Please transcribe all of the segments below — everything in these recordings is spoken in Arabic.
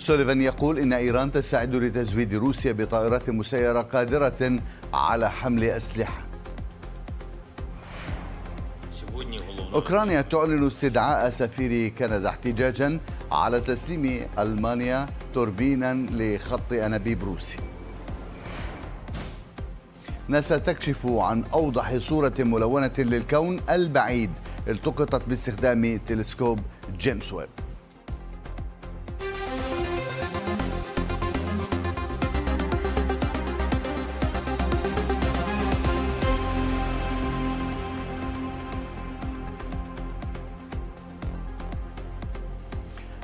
سوليفان يقول إن إيران تستعد لتزويد روسيا بطائرات مسيرة قادرة على حمل أسلحة أوكرانيا تعلن استدعاء سفير كندا احتجاجا على تسليم ألمانيا توربينا لخط أنابيب روسي ناسا تكشف عن أوضح صورة ملونة للكون البعيد التقطت باستخدام تلسكوب جيمس ويب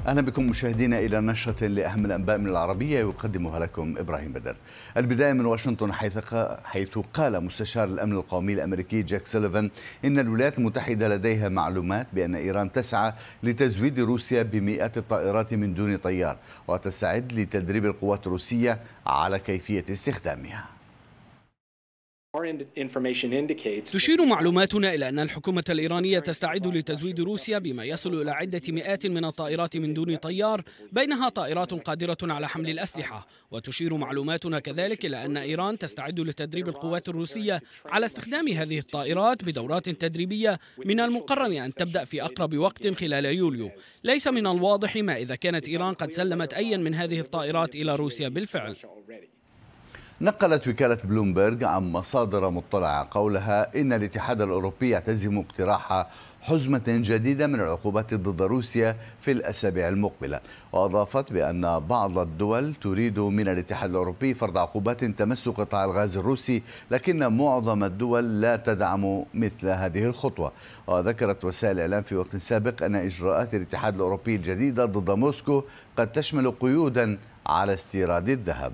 أهلا بكم مشاهدينا إلى نشرة لأهم الأنباء من العربية يقدمها لكم إبراهيم بدر البداية من واشنطن حيث حيث قال مستشار الأمن القومي الأمريكي جاك سيليفان إن الولايات المتحدة لديها معلومات بأن إيران تسعى لتزويد روسيا بمئات الطائرات من دون طيار وتستعد لتدريب القوات الروسية على كيفية استخدامها تشير معلوماتنا إلى أن الحكومة الإيرانية تستعد لتزويد روسيا بما يصل إلى عدة مئات من الطائرات من دون طيار بينها طائرات قادرة على حمل الأسلحة وتشير معلوماتنا كذلك إلى أن إيران تستعد لتدريب القوات الروسية على استخدام هذه الطائرات بدورات تدريبية من المقرر أن تبدأ في أقرب وقت خلال يوليو ليس من الواضح ما إذا كانت إيران قد سلمت أيا من هذه الطائرات إلى روسيا بالفعل نقلت وكالة بلومبرغ عن مصادر مطلعة قولها إن الاتحاد الأوروبي يعتزم اقتراح حزمة جديدة من العقوبات ضد روسيا في الأسابيع المقبلة وأضافت بأن بعض الدول تريد من الاتحاد الأوروبي فرض عقوبات تمس قطاع الغاز الروسي لكن معظم الدول لا تدعم مثل هذه الخطوة وذكرت وسائل الإعلام في وقت سابق أن إجراءات الاتحاد الأوروبي الجديدة ضد موسكو قد تشمل قيودا على استيراد الذهب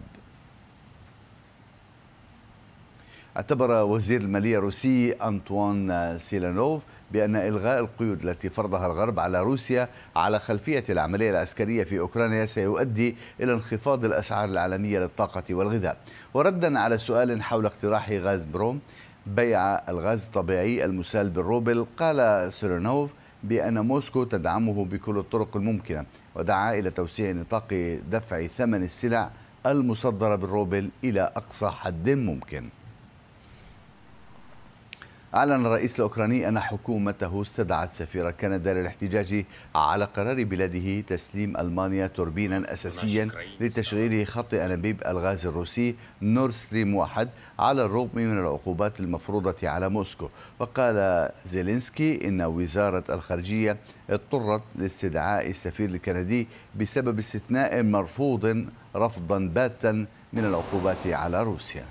اعتبر وزير المالية الروسي أنطوان سيلانوف بأن إلغاء القيود التي فرضها الغرب على روسيا على خلفية العملية العسكرية في أوكرانيا سيؤدي إلى انخفاض الأسعار العالمية للطاقة والغذاء وردا على سؤال حول اقتراح غاز بروم بيع الغاز الطبيعي المسال بالروبل قال سيلانوف بأن موسكو تدعمه بكل الطرق الممكنة ودعا إلى توسيع نطاق دفع ثمن السلع المصدرة بالروبل إلى أقصى حد ممكن أعلن الرئيس الأوكراني أن حكومته استدعت سفير كندا للاحتجاج على قرار بلاده تسليم ألمانيا توربينا أساسيا لتشغيل خط أنابيب الغاز الروسي نور ستريم 1 على الرغم من العقوبات المفروضة على موسكو وقال زيلينسكي إن وزارة الخارجية اضطرت لاستدعاء السفير الكندي بسبب استثناء مرفوض رفضا باتا من العقوبات على روسيا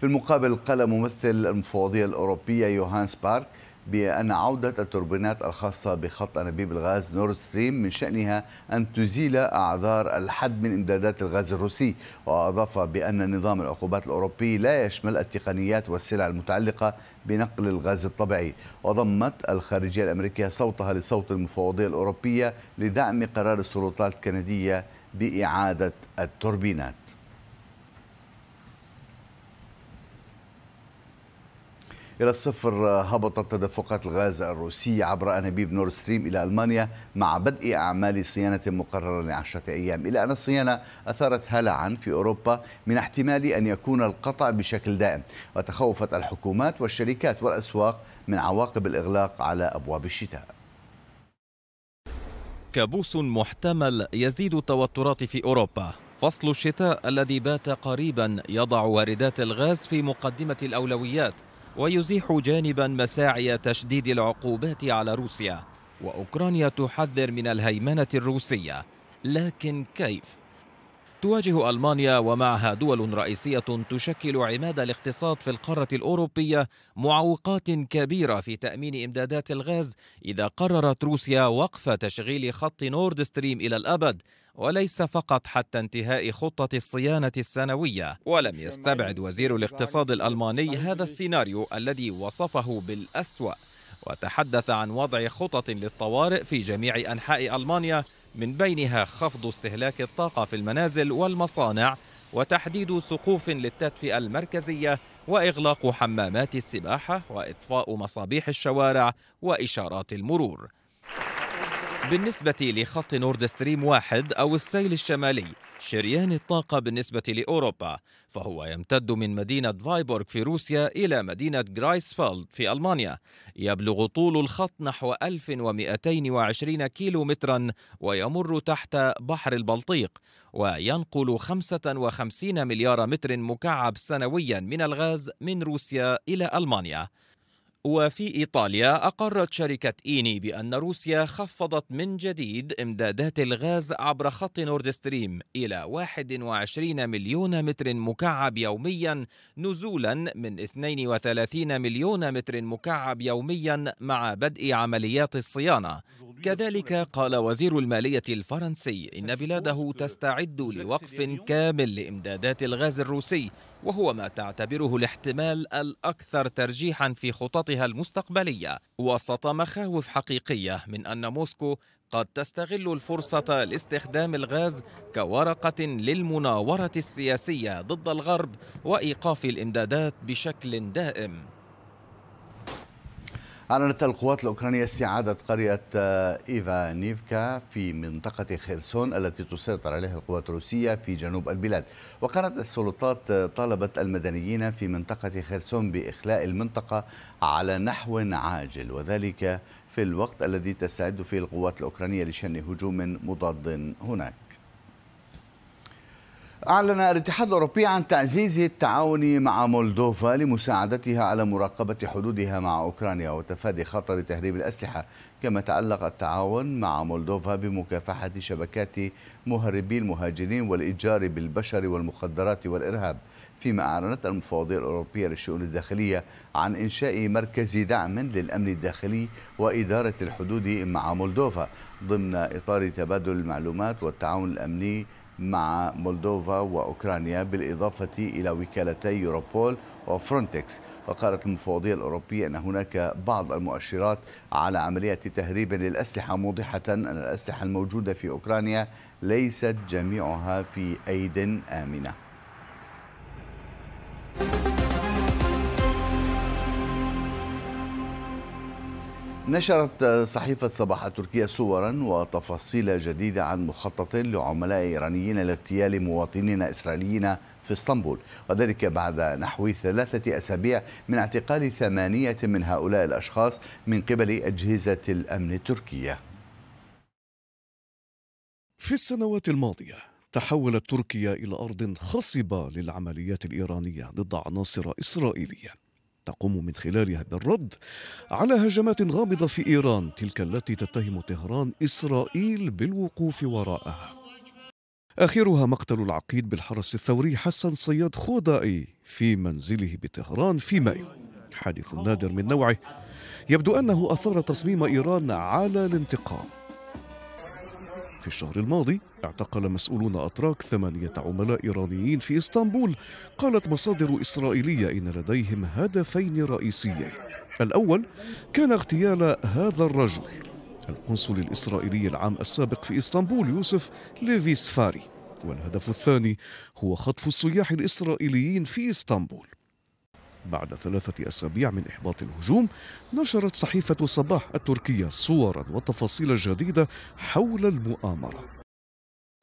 في المقابل قال ممثل المفوضية الأوروبية يوهان سبارك بأن عودة التوربينات الخاصة بخط أنابيب الغاز نور ستريم من شأنها أن تزيل أعذار الحد من إمدادات الغاز الروسي وأضاف بأن نظام العقوبات الأوروبي لا يشمل التقنيات والسلع المتعلقة بنقل الغاز الطبيعي وضمت الخارجية الأمريكية صوتها لصوت المفوضية الأوروبية لدعم قرار السلطات الكندية بإعادة التوربينات إلى الصفر هبطت تدفقات الغاز الروسي عبر أنابيب نور ستريم إلى ألمانيا مع بدء أعمال صيانة مقررة لعشرة أيام إلا أن الصيانة أثارت هلعا في أوروبا من احتمال أن يكون القطع بشكل دائم وتخوفت الحكومات والشركات والأسواق من عواقب الإغلاق على أبواب الشتاء كابوس محتمل يزيد التوترات في أوروبا فصل الشتاء الذي بات قريبا يضع واردات الغاز في مقدمة الأولويات ويزيح جانبا مساعي تشديد العقوبات على روسيا واوكرانيا تحذر من الهيمنه الروسيه لكن كيف تواجه المانيا ومعها دول رئيسيه تشكل عماد الاقتصاد في القاره الاوروبيه معوقات كبيره في تامين امدادات الغاز اذا قررت روسيا وقف تشغيل خط نورد ستريم الى الابد وليس فقط حتى انتهاء خطة الصيانة السنوية ولم يستبعد وزير الاقتصاد الألماني هذا السيناريو الذي وصفه بالأسوأ وتحدث عن وضع خطط للطوارئ في جميع أنحاء ألمانيا من بينها خفض استهلاك الطاقة في المنازل والمصانع وتحديد سقوف للتدفئة المركزية وإغلاق حمامات السباحة وإطفاء مصابيح الشوارع وإشارات المرور بالنسبة لخط نورد ستريم واحد أو السيل الشمالي شريان الطاقة بالنسبة لأوروبا فهو يمتد من مدينة فايبورغ في روسيا إلى مدينة غرايسفالد في ألمانيا يبلغ طول الخط نحو 1220 كيلو مترا ويمر تحت بحر البلطيق وينقل 55 مليار متر مكعب سنويا من الغاز من روسيا إلى ألمانيا وفي إيطاليا أقرت شركة إيني بأن روسيا خفضت من جديد إمدادات الغاز عبر خط نورد ستريم إلى 21 مليون متر مكعب يوميا نزولا من 32 مليون متر مكعب يوميا مع بدء عمليات الصيانة كذلك قال وزير المالية الفرنسي إن بلاده تستعد لوقف كامل لإمدادات الغاز الروسي وهو ما تعتبره الاحتمال الأكثر ترجيحا في خططها المستقبلية وسط مخاوف حقيقية من أن موسكو قد تستغل الفرصة لاستخدام الغاز كورقة للمناورة السياسية ضد الغرب وإيقاف الإمدادات بشكل دائم أعلنت القوات الأوكرانية استعادة قرية آه، إيفا نيفكا في منطقة خيرسون التي تسيطر عليها القوات الروسية في جنوب البلاد وكانت السلطات آه، طالبت المدنيين في منطقة خيرسون بإخلاء المنطقة على نحو عاجل وذلك في الوقت الذي تستعد فيه القوات الأوكرانية لشن هجوم مضاد هناك أعلن الاتحاد الأوروبي عن تعزيز التعاون مع مولدوفا لمساعدتها على مراقبة حدودها مع أوكرانيا وتفادي خطر تهريب الأسلحة كما تعلق التعاون مع مولدوفا بمكافحة شبكات مهربي المهاجرين والإتجار بالبشر والمخدرات والإرهاب فيما أعلنت المفوضية الأوروبية للشؤون الداخلية عن إنشاء مركز دعم للأمن الداخلي وإدارة الحدود مع مولدوفا ضمن إطار تبادل المعلومات والتعاون الأمني مع مولدوفا وأوكرانيا بالإضافة إلى وكالتي يوروبول وفرونتكس وقالت المفوضية الأوروبية أن هناك بعض المؤشرات على عملية تهريب للأسلحة موضحة أن الأسلحة الموجودة في أوكرانيا ليست جميعها في أيد آمنة نشرت صحيفة صباح التركية صورا وتفاصيل جديدة عن مخطط لعملاء إيرانيين لاغتيال مواطنين إسرائيليين في اسطنبول وذلك بعد نحو ثلاثة أسابيع من اعتقال ثمانية من هؤلاء الأشخاص من قبل أجهزة الأمن التركية في السنوات الماضية تحولت تركيا إلى أرض خصبة للعمليات الإيرانية ضد عناصر إسرائيلية تقوم من خلالها بالرد على هجمات غامضة في إيران تلك التي تتهم طهران إسرائيل بالوقوف وراءها آخرها مقتل العقيد بالحرس الثوري حسن صياد خودائي في منزله بطهران في مايو حادث نادر من نوعه يبدو أنه أثار تصميم إيران على الانتقام في الشهر الماضي اعتقل مسؤولون أتراك ثمانية عملاء إيرانيين في إسطنبول قالت مصادر إسرائيلية إن لديهم هدفين رئيسيين الأول كان اغتيال هذا الرجل القنصل الإسرائيلي العام السابق في إسطنبول يوسف ليفيس فاري والهدف الثاني هو خطف السياح الإسرائيليين في إسطنبول بعد ثلاثة أسابيع من إحباط الهجوم نشرت صحيفة صباح التركية صورا وتفاصيل جديدة حول المؤامرة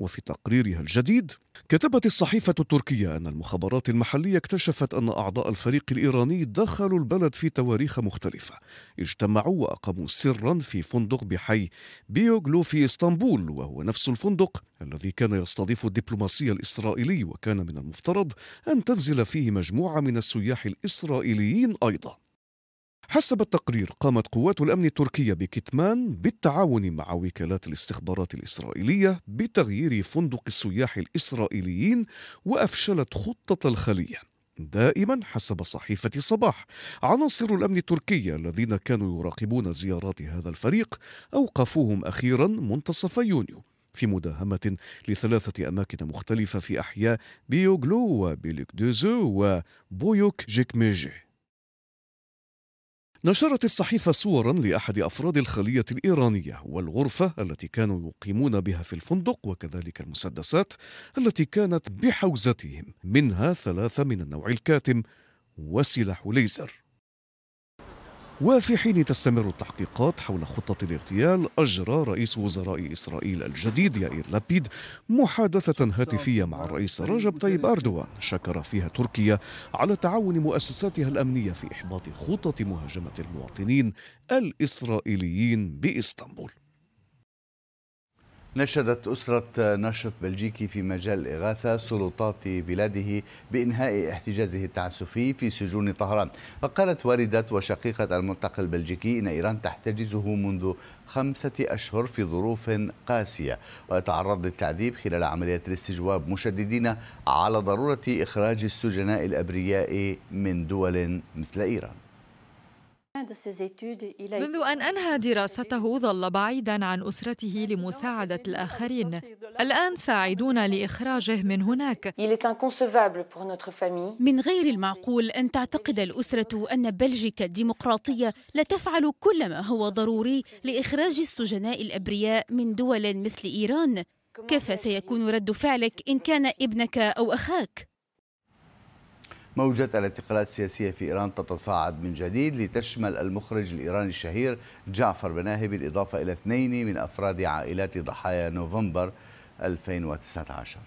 وفي تقريرها الجديد كتبت الصحيفة التركية أن المخابرات المحلية اكتشفت أن أعضاء الفريق الإيراني دخلوا البلد في تواريخ مختلفة اجتمعوا وأقاموا سرا في فندق بحي بيوغلو في إسطنبول وهو نفس الفندق الذي كان يستضيف الدبلوماسي الإسرائيلي وكان من المفترض أن تنزل فيه مجموعة من السياح الإسرائيليين أيضا حسب التقرير قامت قوات الامن التركيه بكتمان بالتعاون مع وكالات الاستخبارات الاسرائيليه بتغيير فندق السياح الاسرائيليين وافشلت خطه الخليه دائما حسب صحيفة صباح عناصر الأمن التركية الذين كانوا يراقبون زيارات هذا الفريق أوقفوهم أخيرا منتصف يونيو في مداهمة لثلاثة أماكن مختلفة في أحياء بيوغلو وبيلكدوزو وبويوك جيكميجي نشرت الصحيفة صورا لأحد أفراد الخلية الإيرانية والغرفة التي كانوا يقيمون بها في الفندق وكذلك المسدسات التي كانت بحوزتهم منها ثلاثة من النوع الكاتم وسلاح ليزر وفي حين تستمر التحقيقات حول خطة الاغتيال أجرى رئيس وزراء إسرائيل الجديد يائير لابيد محادثة هاتفية مع الرئيس رجب طيب أردوان شكر فيها تركيا على تعاون مؤسساتها الأمنية في إحباط خطط مهاجمة المواطنين الإسرائيليين بإسطنبول نشدت أسرة نشط بلجيكي في مجال الإغاثة سلطات بلاده بإنهاء احتجازه التعسفي في سجون طهران وقالت والدة وشقيقة الملتقى البلجيكي إن إيران تحتجزه منذ خمسة أشهر في ظروف قاسية ويتعرض للتعذيب خلال عمليات الاستجواب مشددين على ضرورة إخراج السجناء الأبرياء من دول مثل إيران منذ أن أنهى دراسته ظل بعيدا عن أسرته لمساعدة الآخرين الآن ساعدون لإخراجه من هناك من غير المعقول أن تعتقد الأسرة أن بلجيكا الديمقراطية لا تفعل كل ما هو ضروري لإخراج السجناء الأبرياء من دول مثل إيران كيف سيكون رد فعلك إن كان ابنك أو أخاك؟ موجة الانتقالات السياسية في إيران تتصاعد من جديد لتشمل المخرج الإيراني الشهير جعفر بناهي بالإضافة إلى اثنين من أفراد عائلات ضحايا نوفمبر 2019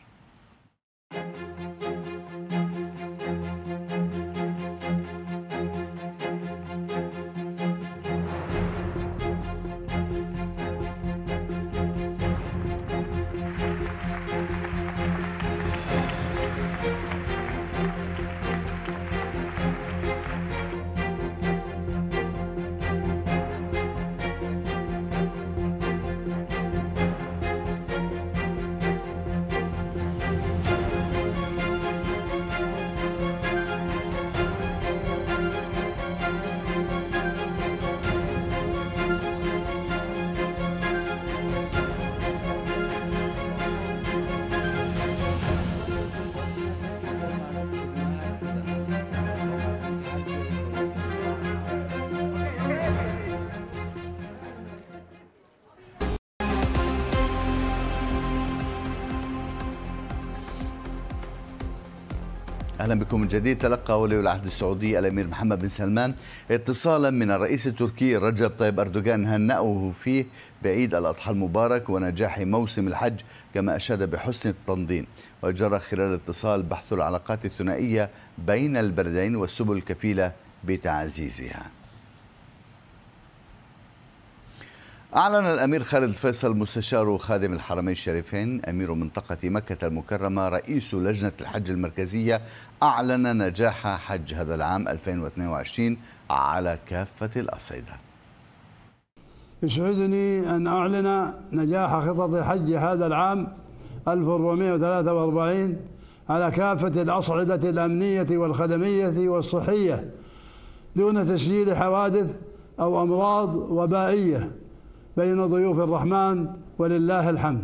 اهلا بكم من جديد تلقى ولي العهد السعودي الامير محمد بن سلمان اتصالا من الرئيس التركي رجب طيب اردوغان هنأه فيه بعيد الاضحى المبارك ونجاح موسم الحج كما اشاد بحسن التنظيم وجرى خلال الاتصال بحث العلاقات الثنائيه بين البلدين والسبل الكفيله بتعزيزها أعلن الأمير خالد فيصل مستشار خادم الحرمين الشريفين أمير منطقة مكة المكرمة رئيس لجنة الحج المركزية أعلن نجاح حج هذا العام 2022 على كافة الأصعدة يسعدني أن أعلن نجاح خطط حج هذا العام 1443 على كافة الأصعدة الأمنية والخدمية والصحية دون تسجيل حوادث أو أمراض وبائية بين ضيوف الرحمن ولله الحمد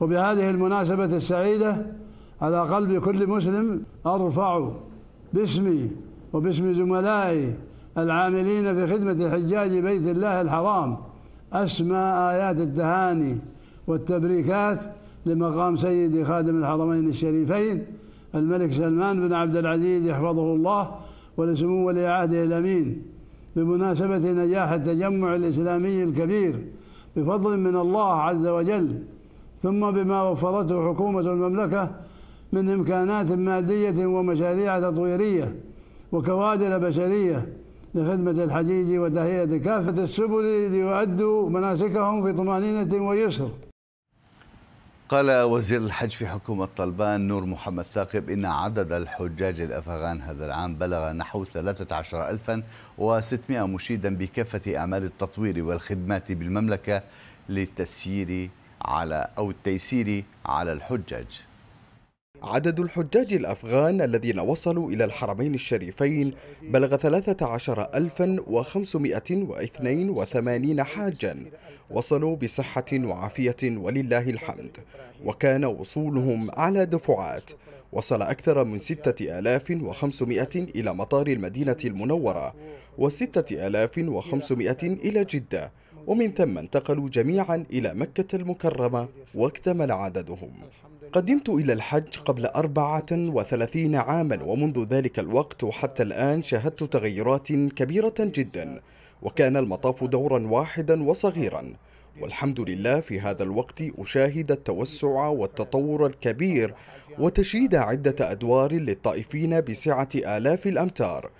وبهذه المناسبة السعيدة على قلب كل مسلم أرفع باسمي وباسم زملائي العاملين في خدمة حجاج بيت الله الحرام أسمى آيات التهاني والتبريكات لمقام سيدي خادم الحرمين الشريفين الملك سلمان بن عبد العزيز يحفظه الله ولسمو ولي عهده الأمين بمناسبة نجاح التجمع الإسلامي الكبير بفضل من الله عز وجل ثم بما وفرته حكومة المملكة من إمكانات مادية ومشاريع تطويرية وكوادر بشرية لخدمة الحجيج وتهيئة كافة السبل ليؤدوا مناسكهم في طمأنينة ويسر قال وزير الحج في حكومة طلبان نور محمد ثاقب إن عدد الحجاج الأفغان هذا العام بلغ نحو 13600 مشيدا بكافة أعمال التطوير والخدمات بالمملكة للتسيير على أو التيسير على الحجاج عدد الحجاج الأفغان الذين وصلوا إلى الحرمين الشريفين بلغ 13582 حاجا وصلوا بصحة وعافية ولله الحمد وكان وصولهم على دفعات وصل أكثر من 6500 إلى مطار المدينة المنورة و6500 إلى جدة ومن ثم انتقلوا جميعا إلى مكة المكرمة واكتمل عددهم قدمت إلى الحج قبل 34 عاما ومنذ ذلك الوقت وحتى الآن شاهدت تغيرات كبيرة جدا وكان المطاف دورا واحدا وصغيرا والحمد لله في هذا الوقت أشاهد التوسع والتطور الكبير وتشييد عدة أدوار للطائفين بسعة آلاف الأمتار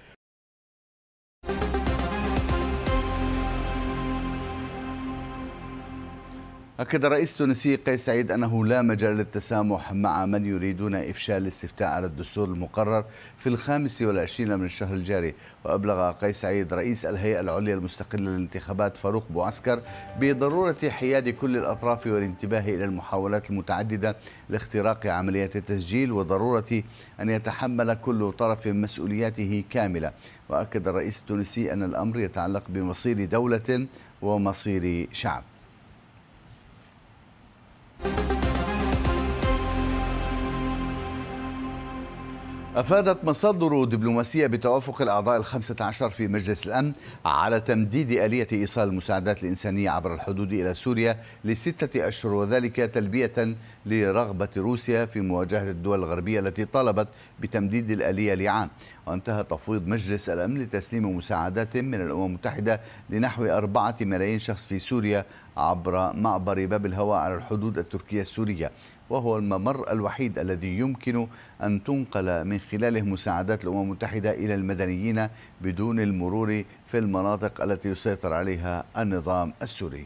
أكد رئيس تونسي قيس سعيد أنه لا مجال للتسامح مع من يريدون إفشال الاستفتاء على الدستور المقرر في الخامس والعشرين من الشهر الجاري وأبلغ قيس سعيد رئيس الهيئة العليا المستقلة للانتخابات فاروق بوعسكر بضرورة حياد كل الأطراف والانتباه إلى المحاولات المتعددة لاختراق عملية التسجيل وضرورة أن يتحمل كل طرف مسؤولياته كاملة وأكد الرئيس التونسي أن الأمر يتعلق بمصير دولة ومصير شعب أفادت مصادر دبلوماسية بتوافق الأعضاء الخمسة عشر في مجلس الأمن على تمديد آلية إيصال المساعدات الإنسانية عبر الحدود إلى سوريا لستة أشهر وذلك تلبية لرغبة روسيا في مواجهة الدول الغربية التي طالبت بتمديد الآلية لعام وانتهى تفويض مجلس الأمن لتسليم مساعدات من الأمم المتحدة لنحو أربعة ملايين شخص في سوريا عبر معبر باب الهواء على الحدود التركية السورية وهو الممر الوحيد الذي يمكن أن تنقل من خلاله مساعدات الأمم المتحدة إلى المدنيين بدون المرور في المناطق التي يسيطر عليها النظام السوري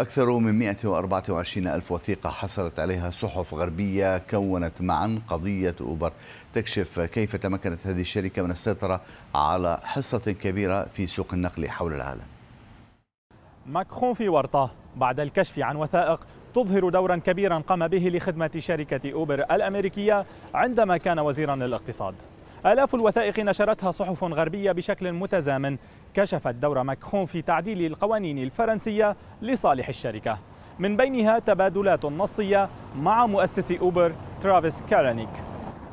أكثر من 124 ألف وثيقة حصلت عليها صحف غربية كونت معا قضية أوبر تكشف كيف تمكنت هذه الشركة من السيطرة على حصة كبيرة في سوق النقل حول العالم ماكرون في ورطة بعد الكشف عن وثائق تظهر دورا كبيرا قام به لخدمة شركة أوبر الأمريكية عندما كان وزيرا للاقتصاد آلاف الوثائق نشرتها صحف غربية بشكل متزامن كشفت دور ماكرون في تعديل القوانين الفرنسية لصالح الشركة من بينها تبادلات نصية مع مؤسس أوبر ترافيس كارانيك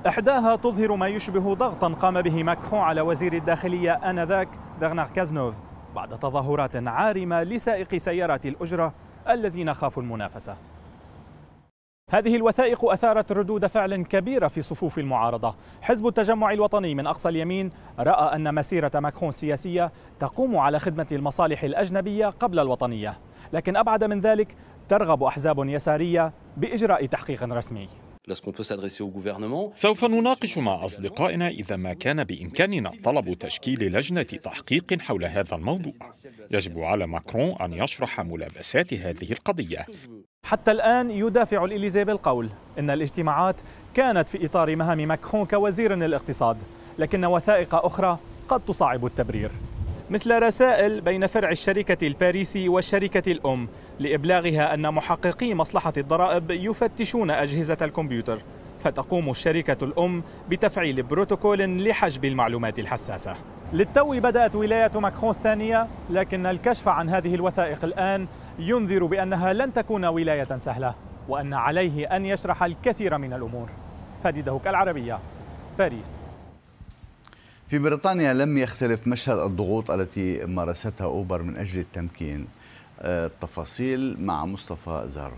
إحداها تظهر ما يشبه ضغطا قام به ماكرون على وزير الداخلية آنذاك دغنار كازنوف بعد تظاهرات عارمة لسائقي سيارات الأجرة الذين خافوا المنافسة هذه الوثائق أثارت ردود فعل كبيرة في صفوف المعارضة حزب التجمع الوطني من أقصى اليمين رأى أن مسيرة ماكرون السياسية تقوم على خدمة المصالح الأجنبية قبل الوطنية لكن أبعد من ذلك ترغب أحزاب يسارية بإجراء تحقيق رسمي سوف نناقش مع أصدقائنا إذا ما كان بإمكاننا طلب تشكيل لجنة تحقيق حول هذا الموضوع يجب على ماكرون أن يشرح ملابسات هذه القضية حتى الآن يدافع الإليزي بالقول إن الاجتماعات كانت في إطار مهام ماكرون كوزير للاقتصاد لكن وثائق أخرى قد تصعب التبرير مثل رسائل بين فرع الشركة الباريسي والشركة الأم لإبلاغها أن محققي مصلحة الضرائب يفتشون أجهزة الكمبيوتر فتقوم الشركة الأم بتفعيل بروتوكول لحجب المعلومات الحساسة للتو بدأت ولاية ماكرون الثانية لكن الكشف عن هذه الوثائق الآن ينذر بأنها لن تكون ولاية سهلة وأن عليه أن يشرح الكثير من الأمور فادي العربية باريس في بريطانيا لم يختلف مشهد الضغوط التي مارستها أوبر من أجل التمكين آه، التفاصيل مع مصطفى زارو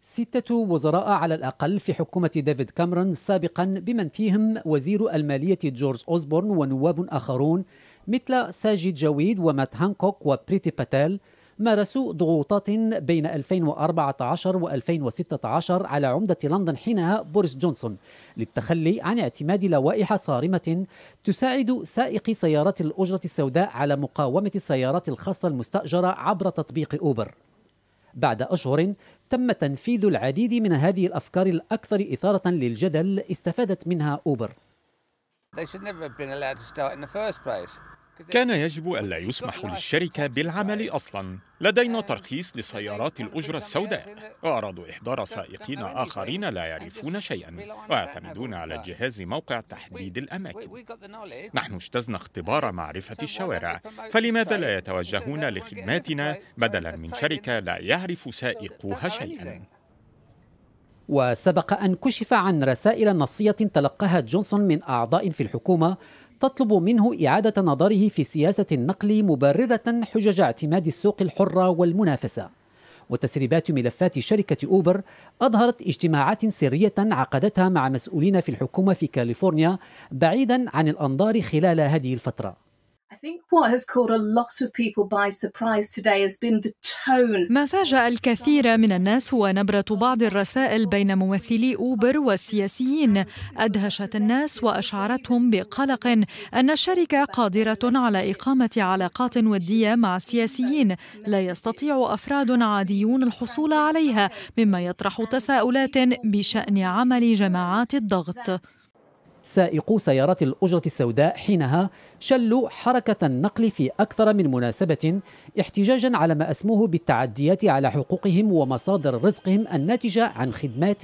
ستة وزراء على الأقل في حكومة ديفيد كامرون سابقا بمن فيهم وزير المالية جورج أوزبورن ونواب آخرون مثل ساجد جويد ومات هانكوك وبريتي باتيل مارسوا ضغوطات بين 2014 و2016 على عمدة لندن حينها بوريس جونسون للتخلي عن اعتماد لوائح صارمة تساعد سائقي سيارات الأجرة السوداء على مقاومة السيارات الخاصة المستأجرة عبر تطبيق أوبر بعد أشهر تم تنفيذ العديد من هذه الأفكار الأكثر إثارة للجدل استفادت منها أوبر كان يجب ألا يسمح للشركة بالعمل أصلا لدينا ترخيص لسيارات الأجرة السوداء وأرادوا إحضار سائقين آخرين لا يعرفون شيئا ويعتمدون على جهاز موقع تحديد الأماكن نحن اجتزنا اختبار معرفة الشوارع فلماذا لا يتوجهون لخدماتنا بدلا من شركة لا يعرف سائقوها شيئا وسبق أن كشف عن رسائل نصية تلقاها جونسون من أعضاء في الحكومة تطلب منه إعادة نظره في سياسة النقل مبررة حجج اعتماد السوق الحرة والمنافسة وتسريبات ملفات شركة أوبر أظهرت اجتماعات سرية عقدتها مع مسؤولين في الحكومة في كاليفورنيا بعيدا عن الأنظار خلال هذه الفترة I think what has caught a lot of people by surprise today has been the tone. ما فاجأ الكثير من الناس هو نبرة بعض الرسائل بين ممثلي أوبر والسياسيين أدهشت الناس وأشعرتهم بقلق أن الشركة قادرة على إقامة علاقات ودية مع السياسيين لا يستطيع أفراد عاديون الحصول عليها مما يطرح تساؤلات بشأن عمل جماعات الضغط. سائقو سيارات الأجرة السوداء حينها شلوا حركة النقل في أكثر من مناسبة احتجاجا على ما أسموه بالتعديات على حقوقهم ومصادر رزقهم الناتجة عن خدمات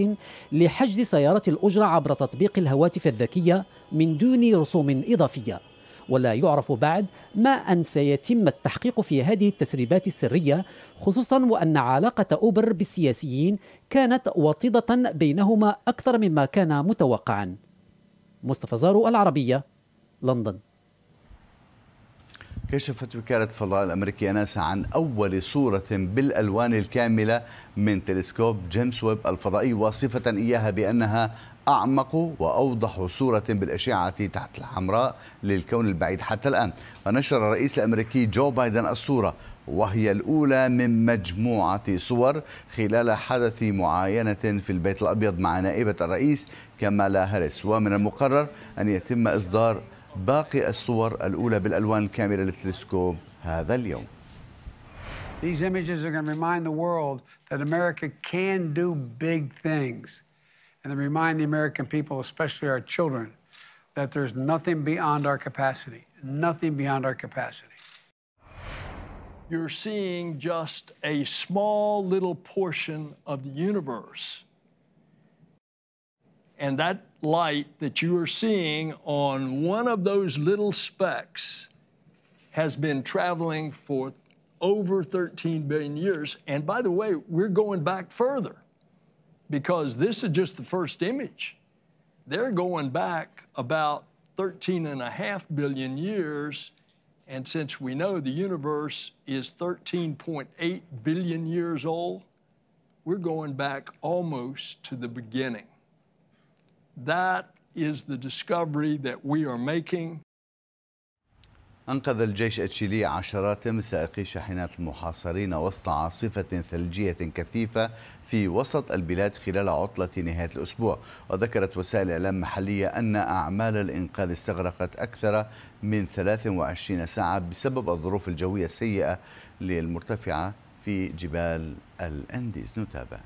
لحجز سيارات الأجرة عبر تطبيق الهواتف الذكية من دون رسوم إضافية ولا يعرف بعد ما أن سيتم التحقيق في هذه التسريبات السرية خصوصا وأن علاقة أوبر بالسياسيين كانت وطيدة بينهما أكثر مما كان متوقعاً مصطفى زارو العربية لندن كشفت وكالة الفضاء الأمريكية ناسا عن أول صورة بالألوان الكاملة من تلسكوب جيمس ويب الفضائي واصفة إياها بأنها أعمق وأوضح صورة بالأشعة تحت الحمراء للكون البعيد حتى الآن ونشر الرئيس الأمريكي جو بايدن الصورة وهي الأولى من مجموعة صور خلال حدث معاينة في البيت الأبيض مع نائبة الرئيس كمالا هاريس ومن المقرر أن يتم إصدار باقي الصور الأولى بالألوان الكاملة للتلسكوب هذا اليوم These images are going to remind the world that America can do big things. and remind the American people, especially our children, that there's nothing beyond our capacity, nothing beyond our capacity. You're seeing just a small little portion of the universe. And that light that you are seeing on one of those little specks has been traveling for over 13 billion years. And by the way, we're going back further because this is just the first image. They're going back about 13 and a half billion years. And since we know the universe is 13.8 billion years old, we're going back almost to the beginning. That is the discovery that we are making أنقذ الجيش التشيلي عشرات من سائقي شاحنات المحاصرين وسط عاصفة ثلجية كثيفة في وسط البلاد خلال عطلة نهاية الأسبوع وذكرت وسائل إعلام محلية أن أعمال الإنقاذ استغرقت أكثر من 23 ساعة بسبب الظروف الجوية السيئة للمرتفعة في جبال الأنديز نتابع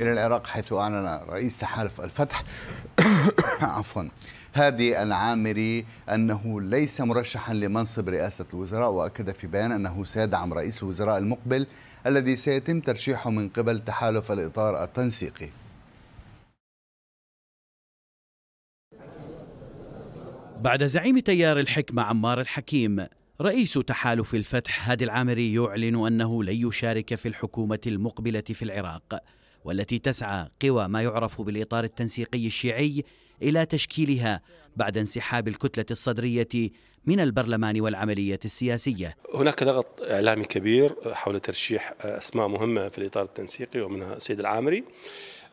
إلى العراق حيث أعلن رئيس تحالف الفتح عفوا هادي العامري أنه ليس مرشحا لمنصب رئاسة الوزراء وأكد في بيان أنه سيدعم رئيس الوزراء المقبل الذي سيتم ترشيحه من قبل تحالف الإطار التنسيقي بعد زعيم تيار الحكمة عمار الحكيم رئيس تحالف الفتح هادي العامري يعلن أنه لن يشارك في الحكومة المقبلة في العراق والتي تسعى قوى ما يعرف بالاطار التنسيقي الشيعي الى تشكيلها بعد انسحاب الكتله الصدريه من البرلمان والعمليه السياسيه. هناك ضغط اعلامي كبير حول ترشيح اسماء مهمه في الاطار التنسيقي ومنها السيد العامري.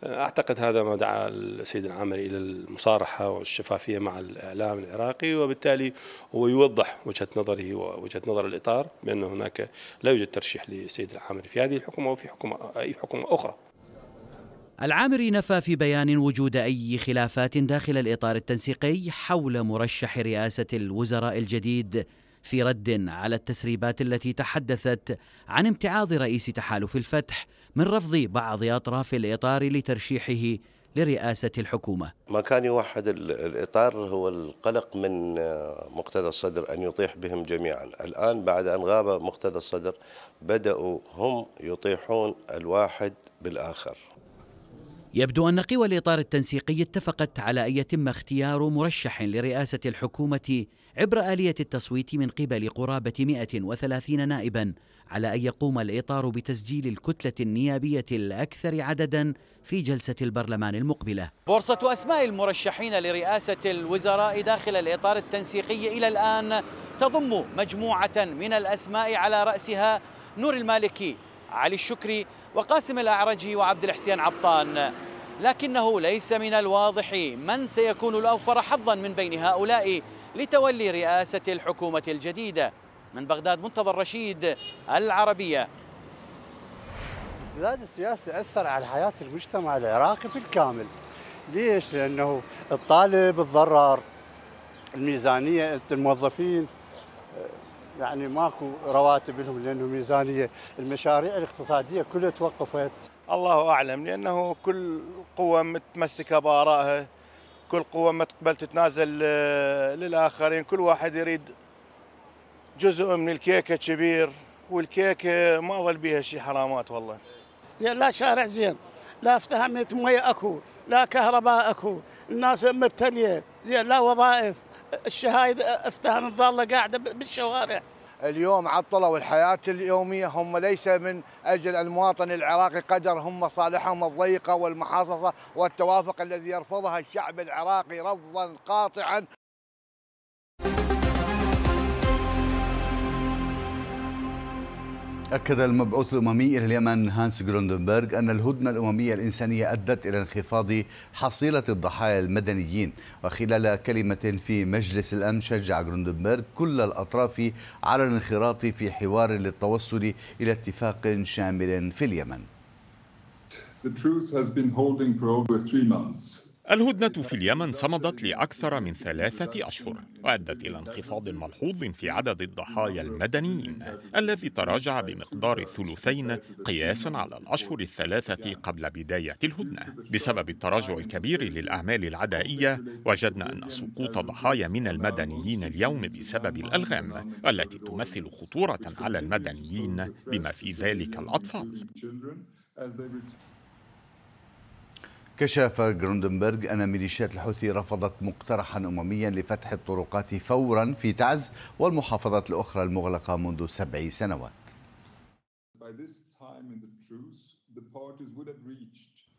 اعتقد هذا ما دعا السيد العامري الى المصارحه والشفافيه مع الاعلام العراقي وبالتالي هو يوضح وجهه نظره ووجهه نظر الاطار بان هناك لا يوجد ترشيح للسيد العامري في هذه الحكومه وفي حكومه اي حكومه اخرى. العامري نفى في بيان وجود أي خلافات داخل الإطار التنسيقي حول مرشح رئاسة الوزراء الجديد في رد على التسريبات التي تحدثت عن امتعاض رئيس تحالف الفتح من رفض بعض أطراف الإطار لترشيحه لرئاسة الحكومة ما كان يوحد الإطار هو القلق من مقتدى الصدر أن يطيح بهم جميعا الآن بعد أن غاب مقتدى الصدر بدأوا هم يطيحون الواحد بالآخر يبدو أن قوى الإطار التنسيقي اتفقت على أن يتم اختيار مرشح لرئاسة الحكومة عبر آلية التصويت من قبل قرابة 130 نائبا على أن يقوم الإطار بتسجيل الكتلة النيابية الأكثر عددا في جلسة البرلمان المقبلة بورصة أسماء المرشحين لرئاسة الوزراء داخل الإطار التنسيقي إلى الآن تضم مجموعة من الأسماء على رأسها نور المالكي علي الشكري وقاسم الأعرجي وعبد الحسين عطان لكنه ليس من الواضح من سيكون الأوفر حظا من بين هؤلاء لتولي رئاسة الحكومة الجديدة من بغداد منتظر رشيد العربية الزاد السياسي أثر على حياة المجتمع العراقي بالكامل ليش؟ لأنه الطالب تضرر الميزانية الموظفين يعني ماكو رواتب لهم لانه ميزانيه المشاريع الاقتصاديه كلها توقفت الله اعلم لانه كل قوه متمسكه بارائها كل قوه ما تقبل تتنازل آه، للاخرين كل واحد يريد جزء من الكيكه كبير والكيكه ما ظل بيها شيء حرامات والله زين لا شارع زين لا افتهمت مي اكو لا كهرباء اكو الناس مبتليه زين لا وظائف الشهايد افتهم الضاله قاعده بالشوارع اليوم عطلوا الحياة اليومية هم ليس من أجل المواطن العراقي قدر هم مصالحهم الضيقة والمحاصصة والتوافق الذي يرفضها الشعب العراقي رفضا قاطعا أكد المبعوث الأممي إلى اليمن هانس جروندنبرغ أن الهدنة الأممية الإنسانية أدت إلى انخفاض حصيلة الضحايا المدنيين وخلال كلمة في مجلس الأمن شجع جروندنبرغ كل الأطراف على الانخراط في حوار للتوصل إلى اتفاق شامل في اليمن The truce has been holding for over three months. الهدنة في اليمن صمدت لأكثر من ثلاثة أشهر وأدت إلى انخفاض ملحوظ في عدد الضحايا المدنيين الذي تراجع بمقدار الثلثين قياسا على الأشهر الثلاثة قبل بداية الهدنة بسبب التراجع الكبير للأعمال العدائية وجدنا أن سقوط ضحايا من المدنيين اليوم بسبب الألغام التي تمثل خطورة على المدنيين بما في ذلك الأطفال كشف جروندنبرغ أن ميليشيات الحوثي رفضت مقترحا أمميا لفتح الطرقات فورا في تعز والمحافظات الأخرى المغلقة منذ سبع سنوات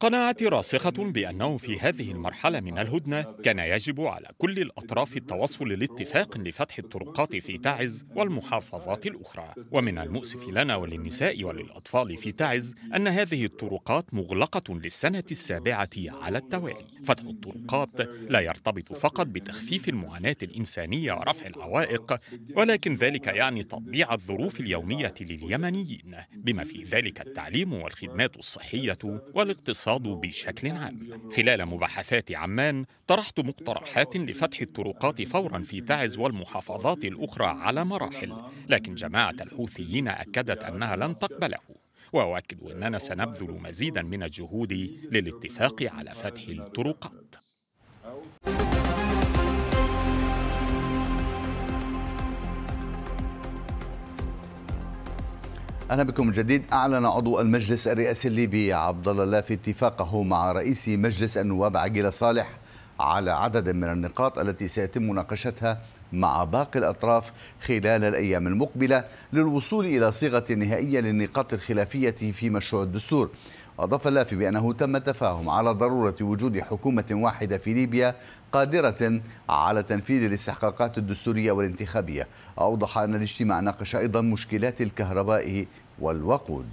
قناعتي راسخة بأنه في هذه المرحلة من الهدنة كان يجب على كل الأطراف التوصل لاتفاق لفتح الطرقات في تعز والمحافظات الأخرى ومن المؤسف لنا وللنساء وللأطفال في تعز أن هذه الطرقات مغلقة للسنة السابعة على التوالي فتح الطرقات لا يرتبط فقط بتخفيف المعاناة الإنسانية ورفع العوائق ولكن ذلك يعني تطبيع الظروف اليومية لليمنيين بما في ذلك التعليم والخدمات الصحية والاقتصاد الاقتصاد بشكل عام خلال مباحثات عمان طرحت مقترحات لفتح الطرقات فورا في تعز والمحافظات الأخرى على مراحل لكن جماعة الحوثيين أكدت أنها لن تقبله وأؤكد أننا سنبذل مزيدا من الجهود للاتفاق على فتح الطرقات اهلا بكم جديد اعلن عضو المجلس الرئاسي الليبي عبد الله لافي اتفاقه مع رئيس مجلس النواب عقيل صالح على عدد من النقاط التي سيتم مناقشتها مع باقي الأطراف خلال الأيام المقبلة للوصول إلى صيغة نهائية للنقاط الخلافية في مشروع الدستور أضاف اللافي بأنه تم التفاهم على ضرورة وجود حكومة واحدة في ليبيا قادرة على تنفيذ الاستحقاقات الدستورية والانتخابية أوضح أن الاجتماع ناقش أيضا مشكلات الكهرباء والوقود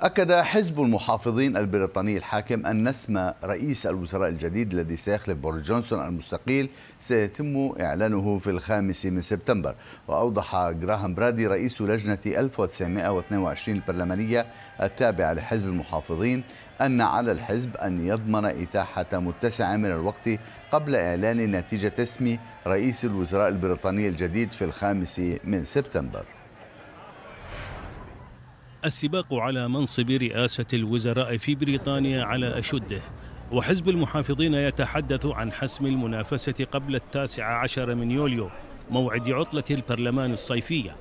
أكد حزب المحافظين البريطاني الحاكم أن اسم رئيس الوزراء الجديد الذي سيخلف بوريس جونسون المستقيل سيتم إعلانه في الخامس من سبتمبر وأوضح جراهام برادي رئيس لجنة 1922 البرلمانية التابعة لحزب المحافظين أن على الحزب أن يضمن إتاحة متسعة من الوقت قبل إعلان نتيجة اسم رئيس الوزراء البريطاني الجديد في الخامس من سبتمبر السباق على منصب رئاسة الوزراء في بريطانيا على أشده وحزب المحافظين يتحدث عن حسم المنافسة قبل التاسع عشر من يوليو موعد عطلة البرلمان الصيفية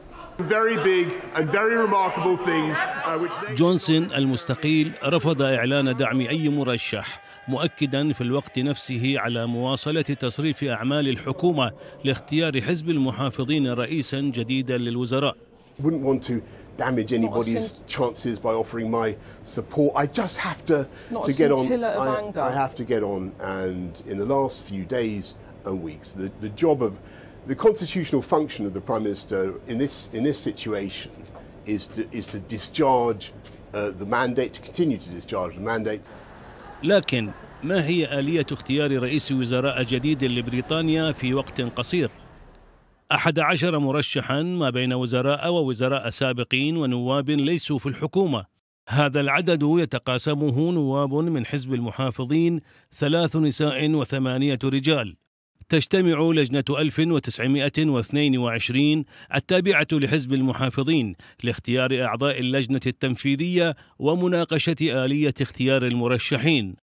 جونسون المستقيل رفض إعلان دعم أي مرشح مؤكدا في الوقت نفسه على مواصلة تصريف أعمال الحكومة لاختيار حزب المحافظين رئيسا جديدا للوزراء wouldn't want to damage anybody's chances by offering my support. I just have to, to get on. I, I have to get on. And in the last few days and weeks, the, the job of the constitutional function of the Prime Minister in this, in this situation is to, is to discharge uh, the mandate, to continue to discharge the mandate. لكن ما هي آلية اختيار رئيس وزراء جديد لبريطانيا في وقت قصير؟ أحد عشر مرشحا ما بين وزراء ووزراء سابقين ونواب ليسوا في الحكومة هذا العدد يتقاسمه نواب من حزب المحافظين ثلاث نساء وثمانية رجال تجتمع لجنة 1922 التابعة لحزب المحافظين لاختيار أعضاء اللجنة التنفيذية ومناقشة آلية اختيار المرشحين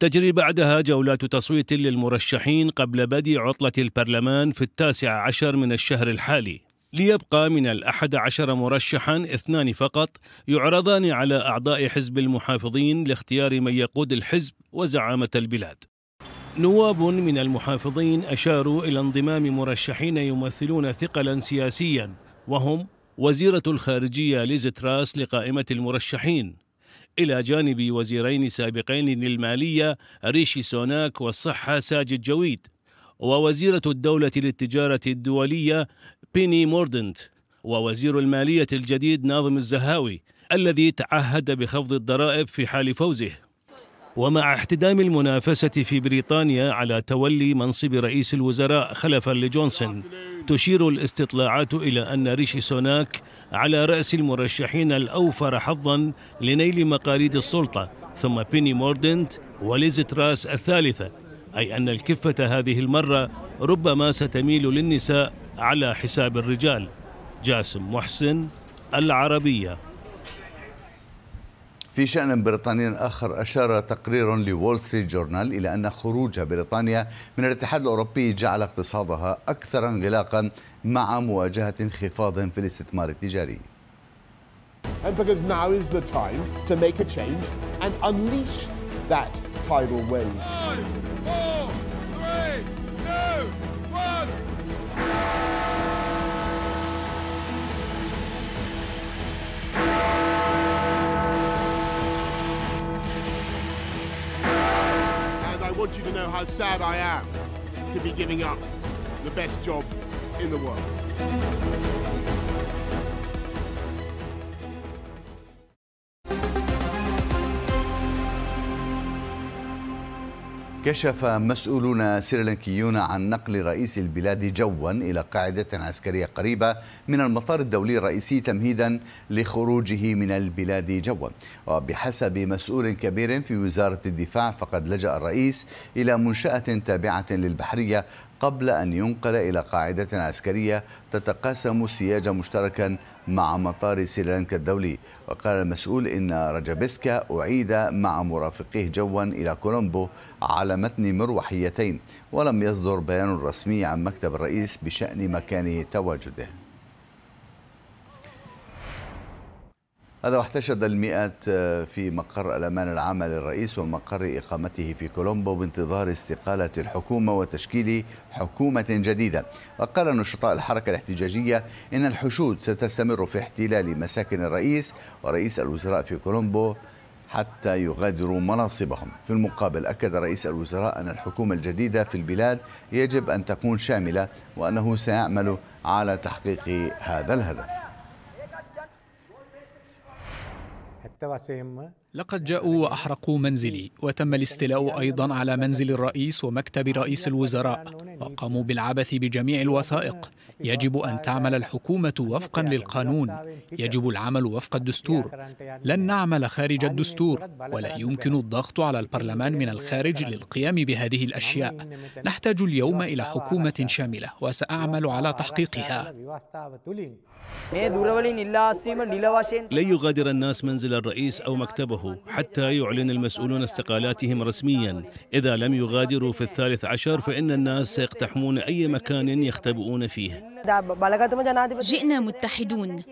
تجري بعدها جولات تصويت للمرشحين قبل بدء عطلة البرلمان في التاسع عشر من الشهر الحالي ليبقى من الأحد عشر مرشحا اثنان فقط يعرضان على أعضاء حزب المحافظين لاختيار من يقود الحزب وزعامة البلاد نواب من المحافظين أشاروا إلى انضمام مرشحين يمثلون ثقلا سياسيا وهم وزيرة الخارجية ليز تراس لقائمة المرشحين إلى جانب وزيرين سابقين للمالية ريشي سوناك والصحة ساجد جويد ووزيرة الدولة للتجارة الدولية بيني موردنت ووزير المالية الجديد ناظم الزهاوي الذي تعهد بخفض الضرائب في حال فوزه ومع احتدام المنافسة في بريطانيا على تولي منصب رئيس الوزراء خلفا لجونسون تشير الاستطلاعات إلى أن ريشي سوناك على رأس المرشحين الأوفر حظا لنيل مقاليد السلطة ثم بيني موردنت وليز تراس الثالثة أي أن الكفة هذه المرة ربما ستميل للنساء على حساب الرجال جاسم محسن العربيه في شأن بريطاني آخر أشار تقرير لول ستريت جورنال إلى أن خروج بريطانيا من الاتحاد الأوروبي جعل اقتصادها أكثر انغلاقا مع مواجهة انخفاض في الاستثمار التجاري And because now is the time to make a change and unleash that tidal wave. Five, four, three, two, one. Yeah! want you to know how sad I am to be giving up the best job in the world. كشف مسؤولون سريلانكيون عن نقل رئيس البلاد جوا إلى قاعدة عسكرية قريبة من المطار الدولي الرئيسي تمهيدا لخروجه من البلاد جوا وبحسب مسؤول كبير في وزارة الدفاع فقد لجأ الرئيس إلى منشأة تابعة للبحرية قبل أن ينقل إلى قاعدة عسكرية تتقاسم سياجا مشتركا مع مطار سريلانكا الدولي وقال المسؤول إن رجبسكا أعيد مع مرافقيه جوا إلى كولومبو على متن مروحيتين ولم يصدر بيان رسمي عن مكتب الرئيس بشأن مكان تواجده هذا واحتشد المئات آه، في مقر الأمان العام للرئيس ومقر إقامته في كولومبو بانتظار استقالة الحكومة وتشكيل حكومة جديدة وقال نشطاء الحركة الاحتجاجية إن الحشود ستستمر في احتلال مساكن الرئيس ورئيس الوزراء في كولومبو حتى يغادروا مناصبهم في المقابل أكد رئيس الوزراء أن الحكومة الجديدة في البلاد يجب أن تكون شاملة وأنه سيعمل على تحقيق هذا الهدف لقد جاءوا وأحرقوا منزلي وتم الاستيلاء أيضا على منزل الرئيس ومكتب رئيس الوزراء وقاموا بالعبث بجميع الوثائق يجب أن تعمل الحكومة وفقا للقانون يجب العمل وفق الدستور لن نعمل خارج الدستور ولا يمكن الضغط على البرلمان من الخارج للقيام بهذه الأشياء نحتاج اليوم إلى حكومة شاملة وسأعمل على تحقيقها لن يغادر الناس منزل الرئيس أو مكتبه حتى يعلن المسؤولون استقالاتهم رسميا إذا لم يغادروا في الثالث عشر فإن الناس سيقتحمون أي مكان يختبؤون فيه جئنا متحدون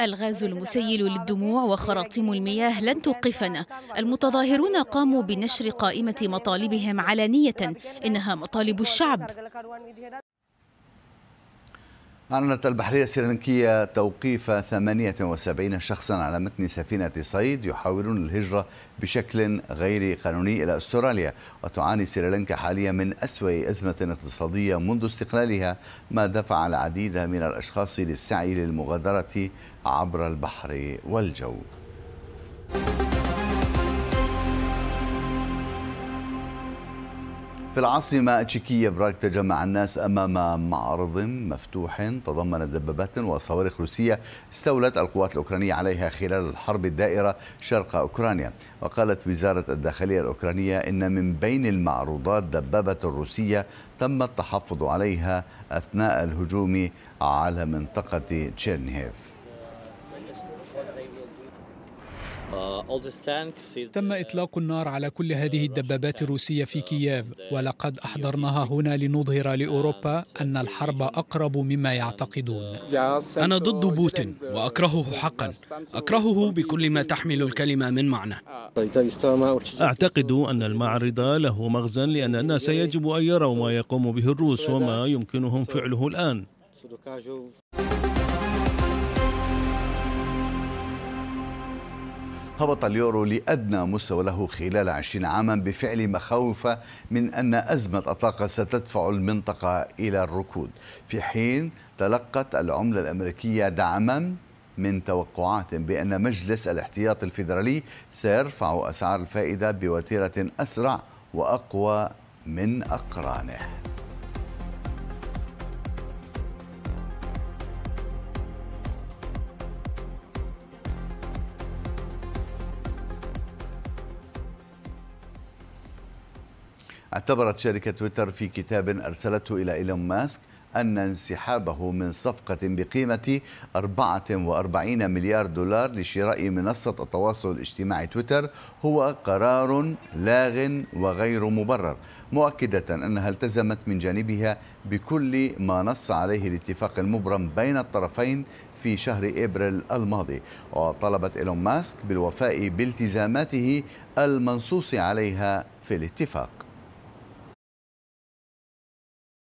الغاز المسيل للدموع وخراطيم المياه لن توقفنا المتظاهرون قاموا بنشر قائمة مطالبهم علانية إنها مطالب الشعب أعلنت البحرية السريلانكية توقيف 78 شخصا على متن سفينة صيد يحاولون الهجرة بشكل غير قانوني إلى أستراليا وتعاني سريلانكا حاليا من أسوأ أزمة اقتصادية منذ استقلالها ما دفع العديد من الأشخاص للسعي للمغادرة عبر البحر والجو في العاصمة التشيكية براغ تجمع الناس أمام معرض مفتوح تضمن دبابات وصواريخ روسية استولت القوات الأوكرانية عليها خلال الحرب الدائرة شرق أوكرانيا وقالت وزارة الداخلية الأوكرانية إن من بين المعروضات دبابة روسية تم التحفظ عليها أثناء الهجوم على منطقة تشيرنيف تم إطلاق النار على كل هذه الدبابات الروسية في كييف ولقد أحضرناها هنا لنظهر لأوروبا أن الحرب أقرب مما يعتقدون أنا ضد بوتين وأكرهه حقا أكرهه بكل ما تحمل الكلمة من معنى أعتقد أن المعرض له مغزى لأن الناس يجب أن يروا ما يقوم به الروس وما يمكنهم فعله الآن هبط اليورو لأدنى مستوى له خلال 20 عاما بفعل مخاوف من أن أزمة الطاقة ستدفع المنطقة إلى الركود في حين تلقت العملة الأمريكية دعما من توقعات بأن مجلس الاحتياط الفيدرالي سيرفع أسعار الفائدة بوتيرة أسرع وأقوى من أقرانه اعتبرت شركة تويتر في كتاب أرسلته إلى إيلون ماسك أن انسحابه من صفقة بقيمة 44 مليار دولار لشراء منصة التواصل الاجتماعي تويتر هو قرار لاغ وغير مبرر مؤكدة أنها التزمت من جانبها بكل ما نص عليه الاتفاق المبرم بين الطرفين في شهر ابريل الماضي وطلبت ايلون ماسك بالوفاء بالتزاماته المنصوص عليها في الاتفاق